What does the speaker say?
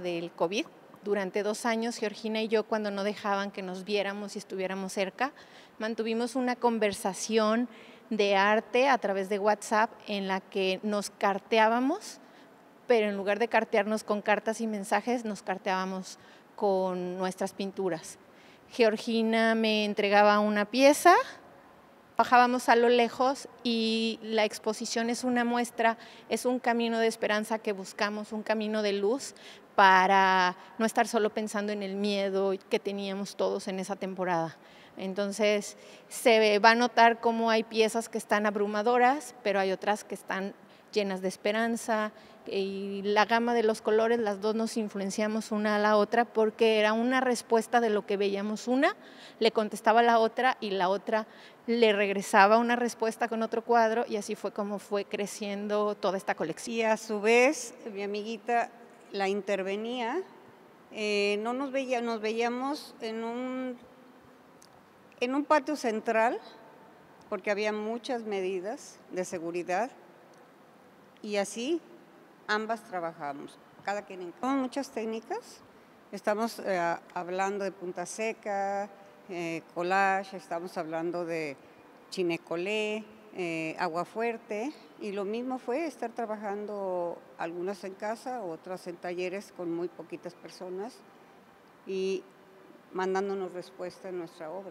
del COVID. Durante dos años, Georgina y yo, cuando no dejaban que nos viéramos y estuviéramos cerca, mantuvimos una conversación de arte a través de WhatsApp en la que nos carteábamos, pero en lugar de cartearnos con cartas y mensajes, nos carteábamos con nuestras pinturas. Georgina me entregaba una pieza, bajábamos a lo lejos y la exposición es una muestra, es un camino de esperanza que buscamos, un camino de luz para no estar solo pensando en el miedo que teníamos todos en esa temporada. Entonces se va a notar cómo hay piezas que están abrumadoras, pero hay otras que están llenas de esperanza eh, y la gama de los colores, las dos nos influenciamos una a la otra porque era una respuesta de lo que veíamos una, le contestaba a la otra y la otra le regresaba una respuesta con otro cuadro y así fue como fue creciendo toda esta colección. Y a su vez mi amiguita la intervenía, eh, no nos veía, nos veíamos en un, en un patio central porque había muchas medidas de seguridad y así ambas trabajamos, cada quien en Con muchas técnicas, estamos eh, hablando de punta seca, eh, collage, estamos hablando de chinecolé, eh, agua fuerte, y lo mismo fue estar trabajando algunas en casa, otras en talleres con muy poquitas personas y mandándonos respuesta en nuestra obra.